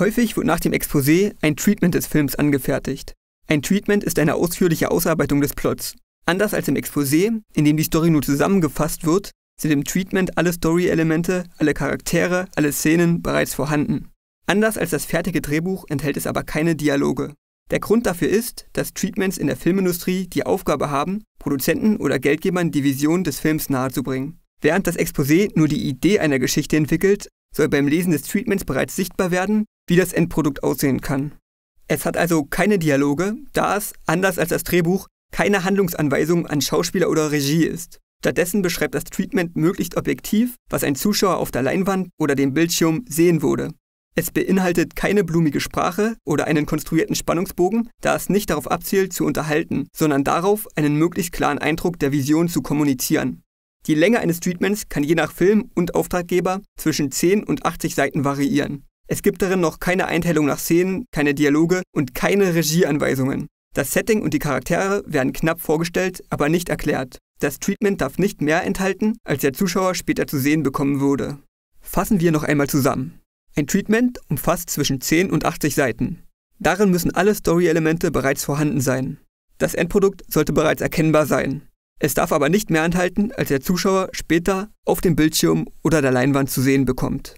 Häufig wird nach dem Exposé ein Treatment des Films angefertigt. Ein Treatment ist eine ausführliche Ausarbeitung des Plots. Anders als im Exposé, in dem die Story nur zusammengefasst wird, sind im Treatment alle Story-Elemente, alle Charaktere, alle Szenen bereits vorhanden. Anders als das fertige Drehbuch enthält es aber keine Dialoge. Der Grund dafür ist, dass Treatments in der Filmindustrie die Aufgabe haben, Produzenten oder Geldgebern die Vision des Films nahezubringen. Während das Exposé nur die Idee einer Geschichte entwickelt, soll beim Lesen des Treatments bereits sichtbar werden, wie das Endprodukt aussehen kann. Es hat also keine Dialoge, da es, anders als das Drehbuch, keine Handlungsanweisung an Schauspieler oder Regie ist. Stattdessen beschreibt das Treatment möglichst objektiv, was ein Zuschauer auf der Leinwand oder dem Bildschirm sehen würde. Es beinhaltet keine blumige Sprache oder einen konstruierten Spannungsbogen, da es nicht darauf abzielt, zu unterhalten, sondern darauf, einen möglichst klaren Eindruck der Vision zu kommunizieren. Die Länge eines Treatments kann je nach Film und Auftraggeber zwischen 10 und 80 Seiten variieren. Es gibt darin noch keine Einteilung nach Szenen, keine Dialoge und keine Regieanweisungen. Das Setting und die Charaktere werden knapp vorgestellt, aber nicht erklärt. Das Treatment darf nicht mehr enthalten, als der Zuschauer später zu sehen bekommen würde. Fassen wir noch einmal zusammen. Ein Treatment umfasst zwischen 10 und 80 Seiten. Darin müssen alle Story-Elemente bereits vorhanden sein. Das Endprodukt sollte bereits erkennbar sein. Es darf aber nicht mehr enthalten, als der Zuschauer später auf dem Bildschirm oder der Leinwand zu sehen bekommt.